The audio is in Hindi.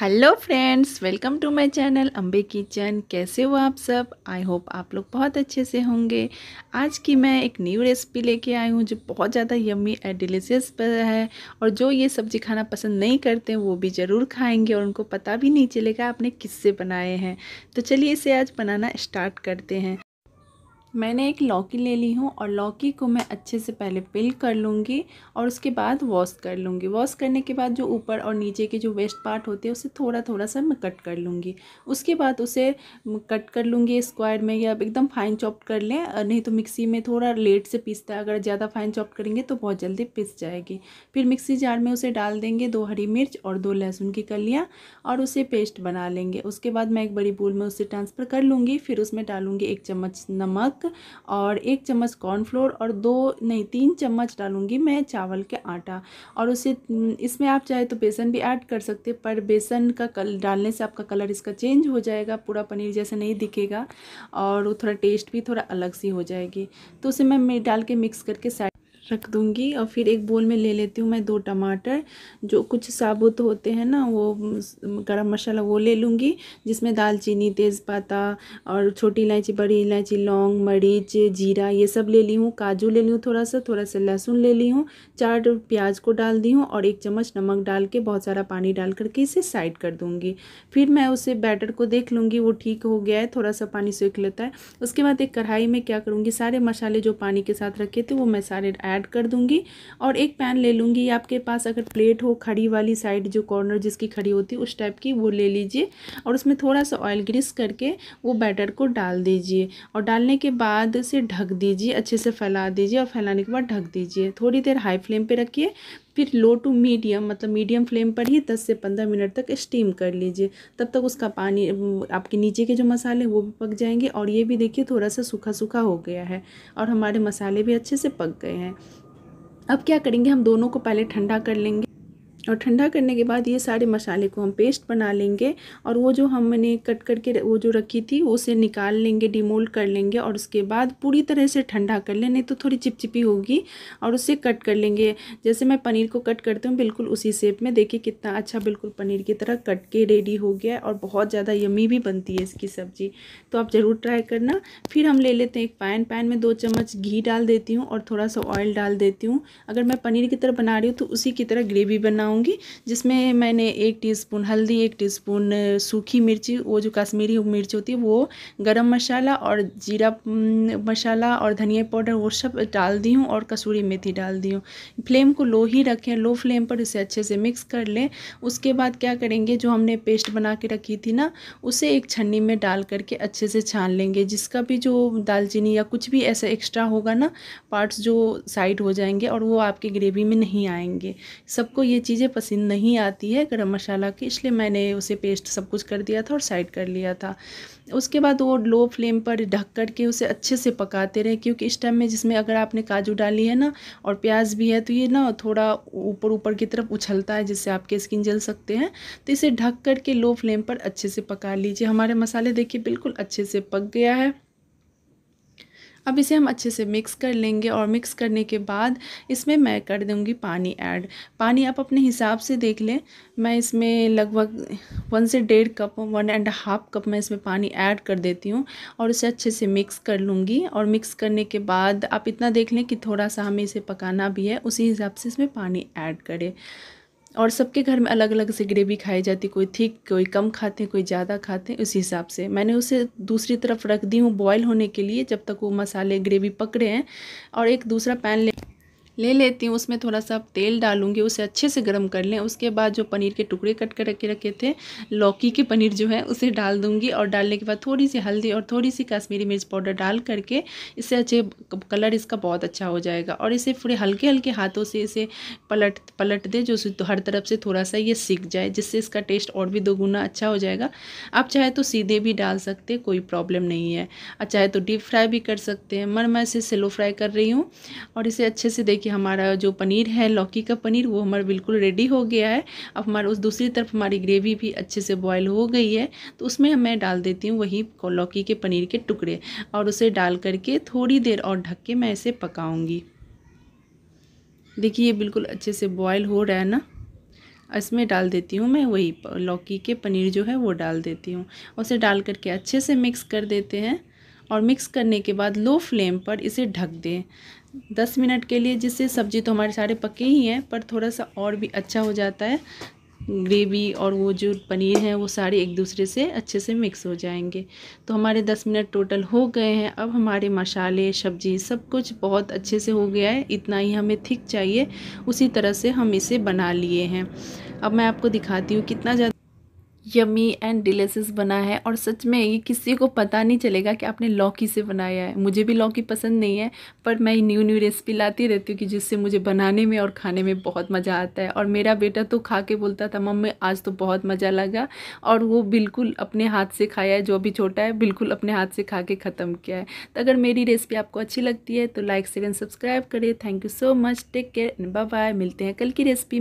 hello friends welcome to my channel Ambe kitchen कैसे हो आप सब आई होप आप लोग बहुत अच्छे से होंगे आज की मैं एक न्यू रेसिपी लेके आई हूँ जो बहुत ज़्यादा यम्मी एंड डिलीशियस है और जो ये सब्ज़ी खाना पसंद नहीं करते वो भी ज़रूर खाएंगे और उनको पता भी नहीं चलेगा आपने किससे बनाए हैं तो चलिए इसे आज बनाना स्टार्ट करते हैं मैंने एक लौकी ले ली हूँ और लौकी को मैं अच्छे से पहले पिल कर लूँगी और उसके बाद वॉश कर लूँगी वॉश करने के बाद जो ऊपर और नीचे के जो वेस्ट पार्ट होते हैं उसे थोड़ा थोड़ा सा मैं कट कर लूँगी उसके बाद उसे कट कर लूँगी स्क्वायर में या एकदम फाइन चॉप कर लें नहीं तो मिक्सी में थोड़ा लेट से पीसता है अगर ज़्यादा फाइन चॉप करेंगे तो बहुत जल्दी पिस जाएगी फिर मिक्सी जार में उसे डाल देंगे दो हरी मिर्च और दो लहसुन की कलियाँ और उसे पेस्ट बना लेंगे उसके बाद मैं एक बड़ी बोल में उसे ट्रांसफ़र कर लूँगी फिर उसमें डालूँगी एक चम्मच नमक और एक चम्मच कॉर्नफ्लोर और दो नहीं तीन चम्मच डालूंगी मैं चावल के आटा और उसे इसमें आप चाहे तो बेसन भी ऐड कर सकते पर बेसन का कल डालने से आपका कलर इसका चेंज हो जाएगा पूरा पनीर जैसे नहीं दिखेगा और वो थोड़ा टेस्ट भी थोड़ा अलग सी हो जाएगी तो उसे मैं डाल के मिक्स करके साइड रख दूँगी और फिर एक बोल में ले लेती हूँ मैं दो टमाटर जो कुछ साबुत होते हैं ना वो गरम मसाला वो ले लूँगी जिसमें दालचीनी तेज़पत्ता और छोटी इलायची बड़ी इलायची लौंग मरीच जीरा ये सब ले ली हूँ काजू ले ली हूँ थोड़ा सा थोड़ा सा लहसुन ले ली हूँ चार प्याज को डाल दी हूँ और एक चम्मच नमक डाल के बहुत सारा पानी डाल करके इसे साइड कर दूँगी फिर मैं उसे बैटर को देख लूँगी वो ठीक हो गया है थोड़ा सा पानी सूख लेता है उसके बाद एक कढ़ाई में क्या करूँगी सारे मसाले जो पानी के साथ रखे थे वो मैं सारे ऐड ऐड कर दूंगी और एक पैन ले लूँगी आपके पास अगर प्लेट हो खड़ी वाली साइड जो कॉर्नर जिसकी खड़ी होती है उस टाइप की वो ले लीजिए और उसमें थोड़ा सा ऑयल ग्रीस करके वो बैटर को डाल दीजिए और डालने के बाद से ढक दीजिए अच्छे से फैला दीजिए और फैलाने के बाद ढक दीजिए थोड़ी देर हाई फ्लेम पर रखिए फिर लो टू मीडियम मतलब मीडियम फ्लेम पर ही दस से पंद्रह मिनट तक स्टीम कर लीजिए तब तक उसका पानी आपके नीचे के जो मसाले वो भी पक जाएंगे और ये भी देखिए थोड़ा सा सूखा सूखा हो गया है और हमारे मसाले भी अच्छे से पक गए हैं अब क्या करेंगे हम दोनों को पहले ठंडा कर लेंगे और ठंडा करने के बाद ये सारे मसाले को हम पेस्ट बना लेंगे और वो जो हमने कट करके वो जो रखी थी उसे निकाल लेंगे डिमोल्ड कर लेंगे और उसके बाद पूरी तरह से ठंडा कर लें नहीं तो थोड़ी चिपचिपी होगी और उसे कट कर लेंगे जैसे मैं पनीर को कट करती हूँ बिल्कुल उसी शेप में देखिए कितना अच्छा बिल्कुल पनीर की तरह कट के रेडी हो गया और बहुत ज़्यादा यमी भी बनती है इसकी सब्ज़ी तो आप ज़रूर ट्राई करना फिर हम ले लेते हैं एक पैन पैन में दो चम्मच घी डाल देती हूँ और थोड़ा सा ऑयल डाल देती हूँ अगर मैं पनीर की तरह बना रही हूँ तो उसी की तरह ग्रेवी बनाऊँ बनाऊंगी जिसमें मैंने एक टीस्पून हल्दी एक टीस्पून सूखी मिर्ची वो जो कश्मीरी मिर्च होती है वो गरम मसाला और जीरा मसाला और धनिया पाउडर वो सब डाल दी हूँ और कसूरी मेथी डाल दी हूँ फ्लेम को लो ही रखें लो फ्लेम पर इसे अच्छे से मिक्स कर लें उसके बाद क्या करेंगे जो हमने पेस्ट बना के रखी थी ना उसे एक छन्नी में डाल करके अच्छे से छान लेंगे जिसका भी जो दालचीनी या कुछ भी ऐसा एक्स्ट्रा होगा ना पार्ट्स जो साइड हो जाएंगे और वो आपके ग्रेवी में नहीं आएंगे सबको ये चीज़ें मुझे पसंद नहीं आती है गरम मसाला की इसलिए मैंने उसे पेस्ट सब कुछ कर दिया था और साइड कर लिया था उसके बाद वो लो फ्लेम पर ढक कर के उसे अच्छे से पकाते रहे क्योंकि इस टाइम में जिसमें अगर आपने काजू डाली है ना और प्याज भी है तो ये ना थोड़ा ऊपर ऊपर की तरफ उछलता है जिससे आपके स्किन जल सकते हैं तो इसे ढक कर के लो फ्लेम पर अच्छे से पका लीजिए हमारे मसाले देखिए बिल्कुल अच्छे से पक गया है अब इसे हम अच्छे से मिक्स कर लेंगे और मिक्स करने के बाद इसमें मैं कर दूँगी पानी ऐड पानी आप अपने हिसाब से देख लें मैं इसमें लगभग वन से डेढ़ cup one and half cup मैं इसमें पानी ऐड कर देती हूँ और इसे अच्छे से मिक्स कर लूँगी और मिक्स करने के बाद आप इतना देख लें कि थोड़ा सा हमें इसे पकाना भी है उसी हिसाब से इसमें पानी ऐड करें और सबके घर में अलग अलग से ग्रेवी खाई जाती कोई थिक कोई कम खाते हैं कोई ज़्यादा खाते हैं उस हिसाब से मैंने उसे दूसरी तरफ रख दी हूँ बॉयल होने के लिए जब तक वो मसाले ग्रेवी पकड़े हैं और एक दूसरा पैन ले ले लेती हूँ उसमें थोड़ा सा तेल डालूंगी उसे अच्छे से गर्म कर लें उसके बाद जो पनीर के टुकड़े कट कर रखे रखे थे लौकी के पनीर जो है उसे डाल दूंगी और डालने के बाद थोड़ी सी हल्दी और थोड़ी सी कश्मीरी मिर्च पाउडर डाल करके इससे अच्छे कलर इसका बहुत अच्छा हो जाएगा और इसे पूरे हल्के हल्के हाथों से इसे पलट पलट दें जो हर तरफ से थोड़ा सा ये सीख जाए जिससे इसका टेस्ट और भी दोगुना अच्छा हो जाएगा आप चाहे तो सीधे भी डाल सकते कोई प्रॉब्लम नहीं है चाहे तो डीप फ्राई भी कर सकते हैं मर मैं इसे स्लो फ्राई कर रही हूँ और इसे अच्छे से देखिए कि हमारा जो पनीर है लौकी का पनीर वो हमारा बिल्कुल रेडी हो गया है अब हमारा उस दूसरी तरफ हमारी ग्रेवी भी अच्छे से बॉयल हो गई है तो उसमें मैं डाल देती हूँ वही लौकी के पनीर के टुकड़े और उसे डाल करके थोड़ी देर और ढक के मैं इसे पकाऊँगी देखिए ये बिल्कुल अच्छे से बॉयल हो रहा है ना इसमें डाल देती हूँ मैं वही लौकी के पनीर जो है वो डाल देती हूँ उसे डाल करके अच्छे से मिक्स कर देते हैं और मिक्स करने के बाद लो फ्लेम पर इसे ढक दें दस मिनट के लिए जिससे सब्ज़ी तो हमारे सारे पके ही हैं पर थोड़ा सा और भी अच्छा हो जाता है ग्रेवी और वो जो पनीर है वो सारे एक दूसरे से अच्छे से मिक्स हो जाएंगे तो हमारे दस मिनट टोटल हो गए हैं अब हमारे मसाले सब्जी सब कुछ बहुत अच्छे से हो गया है इतना ही हमें थिक चाहिए उसी तरह से हम इसे बना लिए हैं अब मैं आपको दिखाती हूँ कितना ज़्यादा यमी एंड डिलेसिस बना है और सच में ये किसी को पता नहीं चलेगा कि आपने लौकी से बनाया है मुझे भी लौकी पसंद नहीं है पर मैं न्यू न्यू रेसिपी लाती रहती हूँ कि जिससे मुझे बनाने में और खाने में बहुत मज़ा आता है और मेरा बेटा तो खा के बोलता था मम्मी आज तो बहुत मज़ा लगा और वो बिल्कुल अपने हाथ से खाया है जो भी छोटा है बिल्कुल अपने हाथ से खा के ख़त्म किया है तो अगर मेरी रेसिपी आपको अच्छी लगती है तो लाइक शेयर एंड सब्सक्राइब करें thank you so much take care bye bye मिलते हैं कल की रेसिपी